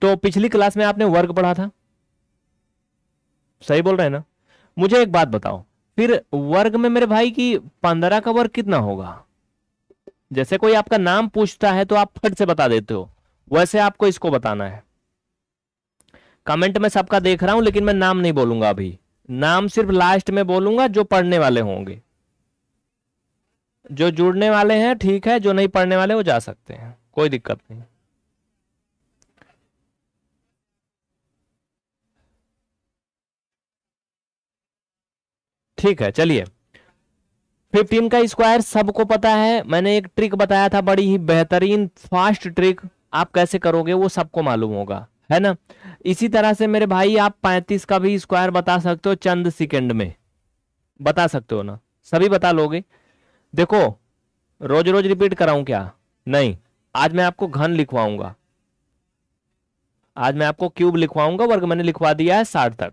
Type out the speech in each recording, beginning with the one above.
तो पिछली क्लास में आपने वर्ग पढ़ा था सही बोल रहे हैं ना मुझे एक बात बताओ फिर वर्ग में मेरे भाई की पंद्रह का वर्ग कितना होगा जैसे कोई आपका नाम पूछता है तो आप फट से बता देते हो वैसे आपको इसको बताना है कमेंट में सबका देख रहा हूं लेकिन मैं नाम नहीं बोलूंगा अभी नाम सिर्फ लास्ट में बोलूंगा जो पढ़ने वाले होंगे जो जुड़ने वाले हैं ठीक है जो नहीं पढ़ने वाले वो जा सकते हैं कोई दिक्कत नहीं ठीक है चलिए फिफ्टीन का स्क्वायर सबको पता है मैंने एक ट्रिक बताया था बड़ी ही बेहतरीन फास्ट ट्रिक आप कैसे करोगे वो सबको मालूम होगा है ना इसी तरह से मेरे भाई आप पैंतीस का भी स्क्वायर बता सकते हो चंद सेकेंड में बता सकते हो ना सभी बता लोगे देखो रोज रोज रिपीट कराऊं क्या नहीं आज मैं आपको घन लिखवाऊंगा आज मैं आपको क्यूब लिखवाऊंगा वर्ग मैंने लिखवा दिया है साठ तक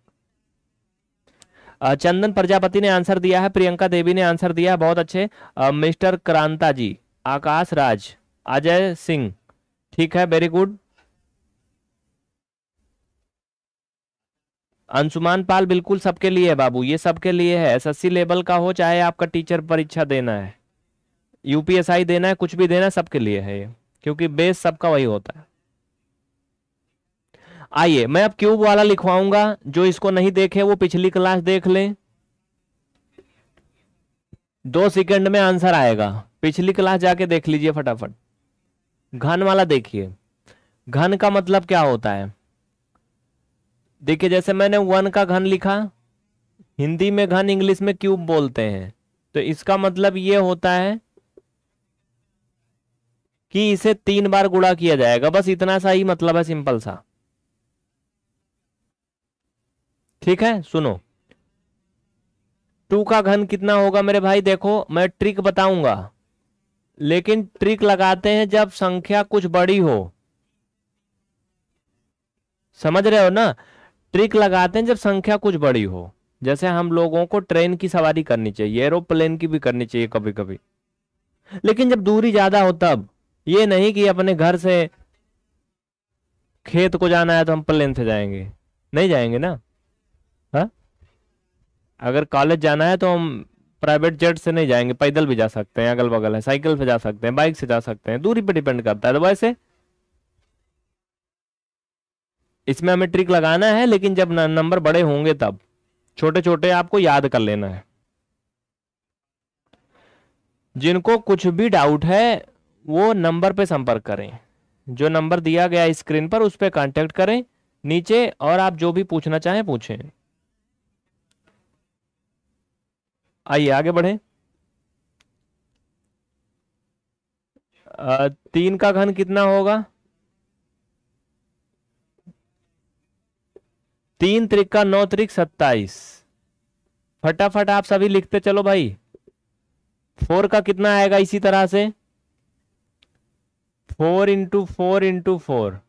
चंदन प्रजापति ने आंसर दिया है प्रियंका देवी ने आंसर दिया है बहुत अच्छे मिस्टर क्रांता जी आकाश राज अजय सिंह ठीक है वेरी गुड अंशुमान पाल बिल्कुल सबके लिए है बाबू ये सबके लिए है एसएससी लेवल का हो चाहे आपका टीचर परीक्षा देना है यूपीएसआई देना है कुछ भी देना है सबके लिए है ये क्योंकि बेस सबका वही होता है आइए मैं अब क्यूब वाला लिखवाऊंगा जो इसको नहीं देखे वो पिछली क्लास देख लें दो सेकंड में आंसर आएगा पिछली क्लास जाके देख लीजिए फटाफट घन वाला देखिए घन का मतलब क्या होता है देखिए जैसे मैंने वन का घन लिखा हिंदी में घन इंग्लिश में क्यूब बोलते हैं तो इसका मतलब ये होता है कि इसे तीन बार गुणा किया जाएगा बस इतना सा ही मतलब है सिंपल सा ठीक है सुनो टू का घन कितना होगा मेरे भाई देखो मैं ट्रिक बताऊंगा लेकिन ट्रिक लगाते हैं जब संख्या कुछ बड़ी हो समझ रहे हो ना ट्रिक लगाते हैं जब संख्या कुछ बड़ी हो जैसे हम लोगों को ट्रेन की सवारी करनी चाहिए एरोप्लेन की भी करनी चाहिए कभी कभी लेकिन जब दूरी ज्यादा हो तब ये नहीं कि अपने घर से खेत को जाना है तो हम प्लेन से जाएंगे नहीं जाएंगे ना हा? अगर कॉलेज जाना है तो हम प्राइवेट जेट से नहीं जाएंगे पैदल भी जा सकते हैं अगल बगल है साइकिल से जा सकते हैं बाइक से जा सकते हैं दूरी पर डिपेंड करता है तो वैसे इसमें हमें ट्रिक लगाना है लेकिन जब नंबर बड़े होंगे तब छोटे छोटे आपको याद कर लेना है जिनको कुछ भी डाउट है वो नंबर पे संपर्क करें जो नंबर दिया गया स्क्रीन पर उस पर कॉन्टेक्ट करें नीचे और आप जो भी पूछना चाहें पूछें आइए आगे बढ़े तीन का घन कितना होगा तीन त्रिक का नौ त्रिक सत्ताईस फटाफट आप सभी लिखते चलो भाई फोर का कितना आएगा इसी तरह से four into four into four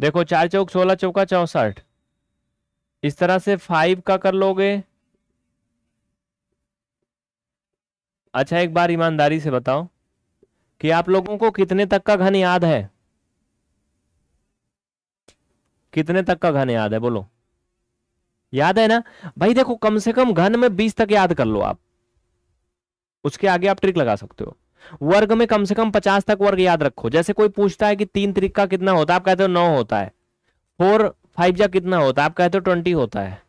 देखो चार चौक सोलह चौका चौसठ इस तरह से फाइव का कर लोगे अच्छा एक बार ईमानदारी से बताओ कि आप लोगों को कितने तक का घन याद है कितने तक का घन याद है बोलो याद है ना भाई देखो कम से कम घन में बीस तक याद कर लो आप उसके आगे आप ट्रिक लगा सकते हो वर्ग में कम से कम पचास तक वर्ग याद रखो जैसे कोई पूछता है कि तीन त्रिक का कितना होता है आप कहते हो नौ होता है फोर फाइव जा कितना होता है आप कहते हो ट्वेंटी होता है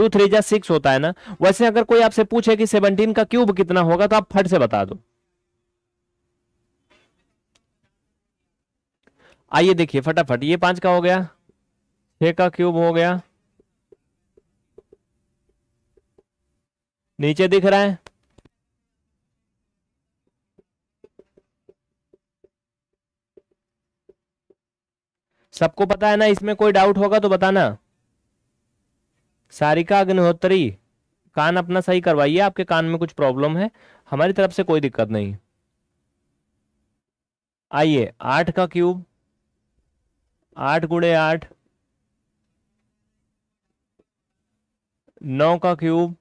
टू थ्री जा सिक्स होता है ना वैसे अगर कोई आपसे पूछे कि सेवनटीन का क्यूब कितना होगा तो आप फट से बता दो आइए देखिए फटाफट ये पांच का हो गया छ का क्यूब हो गया नीचे दिख रहा है सबको पता है ना इसमें कोई डाउट होगा तो बताना सारिका अग्निहोत्री कान अपना सही करवाइए आपके कान में कुछ प्रॉब्लम है हमारी तरफ से कोई दिक्कत नहीं आइए आठ का क्यूब आठ गुड़े आठ नौ का क्यूब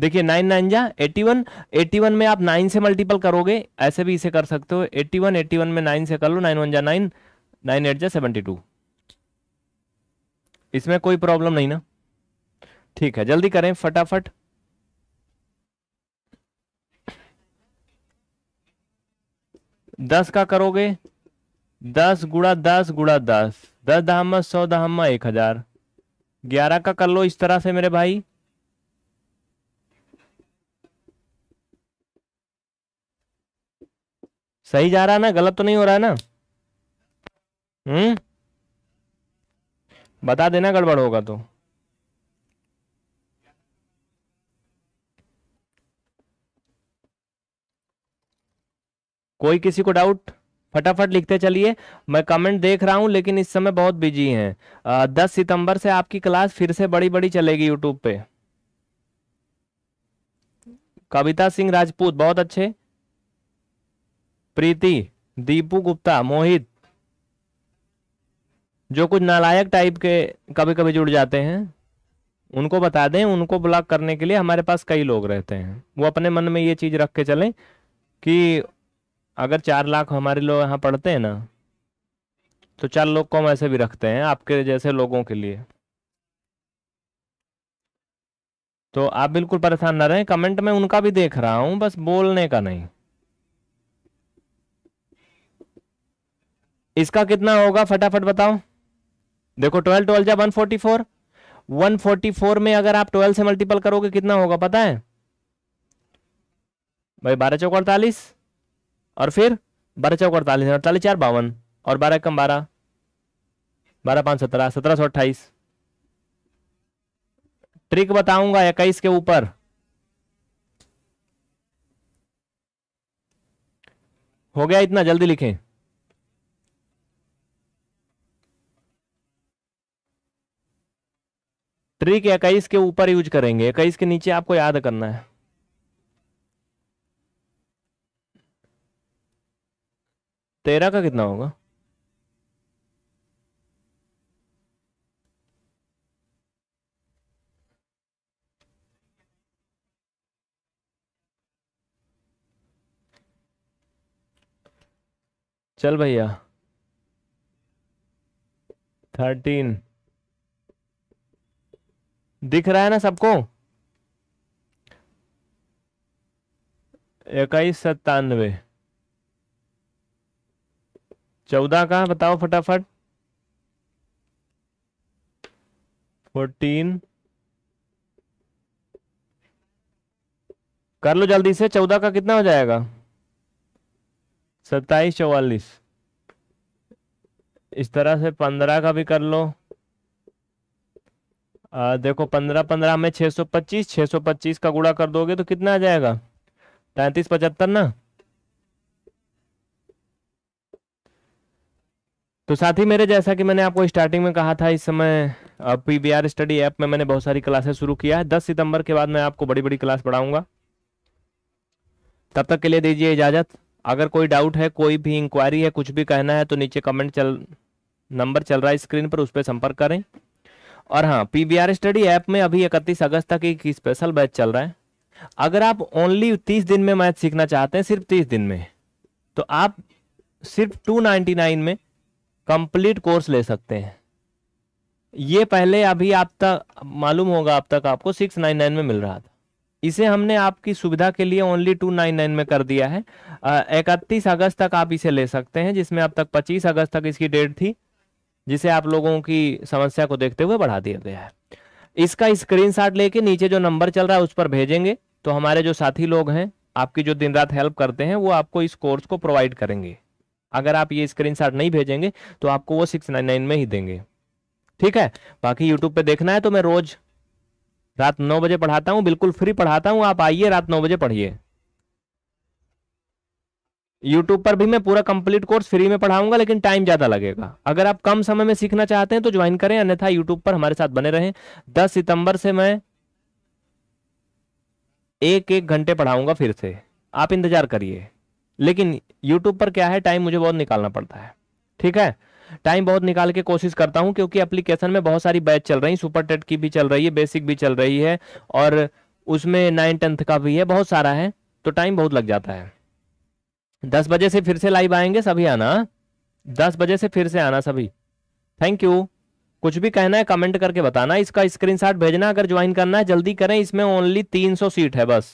देखिए नाइन नाइन जा एटी वन एटी वन में आप नाइन से मल्टीपल करोगे ऐसे भी इसे कर सकते हो एट्टी वन एट्टी वन में नाइन से कर लो नाइन वन जा नाइन नाइन एट जा सेवेंटी टू इसमें कोई प्रॉब्लम नहीं ना ठीक है जल्दी करें फटाफट दस का करोगे दस गुड़ा दस गुड़ा दस दस दहामा सौ दहामा एक हजार ग्यारह का कर लो इस तरह से मेरे भाई सही जा रहा है ना गलत तो नहीं हो रहा है ना हम्म बता देना गड़बड़ होगा तो कोई किसी को डाउट फटाफट लिखते चलिए मैं कमेंट देख रहा हूं लेकिन इस समय बहुत बिजी हैं दस सितंबर से आपकी क्लास फिर से बड़ी बड़ी चलेगी यूट्यूब पे कविता सिंह राजपूत बहुत अच्छे प्रीति दीपू गुप्ता मोहित जो कुछ नालायक टाइप के कभी कभी जुड़ जाते हैं उनको बता दें उनको ब्लॉक करने के लिए हमारे पास कई लोग रहते हैं वो अपने मन में ये चीज़ रख के चलें कि अगर चार लाख हमारे लोग यहाँ पढ़ते हैं ना तो चार लोग को हम ऐसे भी रखते हैं आपके जैसे लोगों के लिए तो आप बिल्कुल परेशान ना रहें कमेंट में उनका भी देख रहा हूं बस बोलने का नहीं इसका कितना होगा फटाफट बताओ देखो ट्वेल्व ट्वेल्व जा one forty four one forty four में अगर आप ट्वेल्व से मल्टीपल करोगे कितना होगा पता है भाई बारह चौक अड़तालीस और फिर बारह चौक अड़तालीस अड़तालीस चार बावन और बारह कम बारह बारह पाँच सत्रह सत्रह सौ अट्ठाईस ट्रिक बताऊंगा इक्कीस के ऊपर हो गया इतना जल्दी लिखें ट्रिक इक्कीस के ऊपर यूज करेंगे इक्कीस के नीचे आपको याद करना है तेरह का कितना होगा चल भैया थर्टीन दिख रहा है ना सबको इक्कीस सत्तानवे चौदह का बताओ फटाफट फोर्टीन कर लो जल्दी से चौदह का कितना हो जाएगा सत्ताईस चौवालीस इस तरह से पंद्रह का भी कर लो आ, देखो पंद्रह पंद्रह में छः सौ पच्चीस छः सौ पच्चीस का गुड़ा कर दोगे तो कितना आ जाएगा तैंतीस पचहत्तर ना तो साथ ही मेरे जैसा कि मैंने आपको स्टार्टिंग में कहा था इस समय P B R study app में मैंने बहुत सारी क्लासेस शुरू किया है दस सितंबर के बाद मैं आपको बड़ी बड़ी क्लास पढ़ाऊंगा तब तक के लिए दीजिए इजाज़त अगर कोई डाउट है कोई भी इंक्वायरी है कुछ भी कहना है तो नीचे कमेंट चल नंबर चल रहा है स्क्रीन पर उस पर संपर्क करें और हाँ पीबीआर स्टडी ऐप में अभी इकतीस अगस्त तक एक स्पेशल बैच चल रहा है अगर आप ओनली तीस दिन में मैथ सीखना चाहते हैं सिर्फ तीस दिन में तो आप सिर्फ टू नाइन्टी नाइन में कंप्लीट कोर्स ले सकते हैं ये पहले अभी आप तक मालूम होगा अब तक आपको सिक्स नाइन नाइन में मिल रहा था इसे हमने आपकी सुविधा के लिए ओनली टू नाइन नाइन में कर दिया है इकतीस अगस्त तक आप इसे ले सकते हैं जिसमें अब तक पच्चीस अगस्त तक इसकी डेट थी जिसे आप लोगों की समस्या को देखते हुए बढ़ा दिया गया है इसका स्क्रीनशॉट लेके नीचे जो नंबर चल रहा है उस पर भेजेंगे तो हमारे जो साथी लोग हैं आपकी जो दिन रात हेल्प करते हैं वो आपको इस कोर्स को प्रोवाइड करेंगे अगर आप ये स्क्रीनशॉट नहीं भेजेंगे तो आपको वो सिक्स नाइन नाइन में ही देंगे ठीक है बाकी यूट्यूब पे देखना है तो मैं रोज रात नौ बजे पढ़ाता हूँ बिल्कुल फ्री पढ़ाता हूँ आप आइए रात नौ बजे पढ़िए यूट्यूब पर भी मैं पूरा कंप्लीट कोर्स फ्री में पढ़ाऊंगा लेकिन टाइम ज़्यादा लगेगा अगर आप कम समय में सीखना चाहते हैं तो ज्वाइन करें अन्यथा यूट्यूब पर हमारे साथ बने रहें दस सितंबर से मैं एक एक घंटे पढ़ाऊंगा फिर से आप इंतज़ार करिए लेकिन यूट्यूब पर क्या है टाइम मुझे बहुत निकालना पड़ता है ठीक है टाइम बहुत निकाल के कोशिश करता हूँ क्योंकि एप्लीकेशन में बहुत सारी बैच चल रही सुपर टेट की भी चल रही है बेसिक भी चल रही है और उसमें नाइन टेंथ का भी है बहुत सारा है तो टाइम बहुत लग जाता है दस बजे से फिर से लाइव आएंगे सभी आना दस बजे से फिर से आना सभी थैंक यू कुछ भी कहना है कमेंट करके बताना इसका स्क्रीनशॉट भेजना अगर ज्वाइन करना है जल्दी करें इसमें ओनली तीन सौ सीट है बस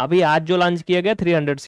अभी आज जो लॉन्च किया गया थ्री हंड्रेड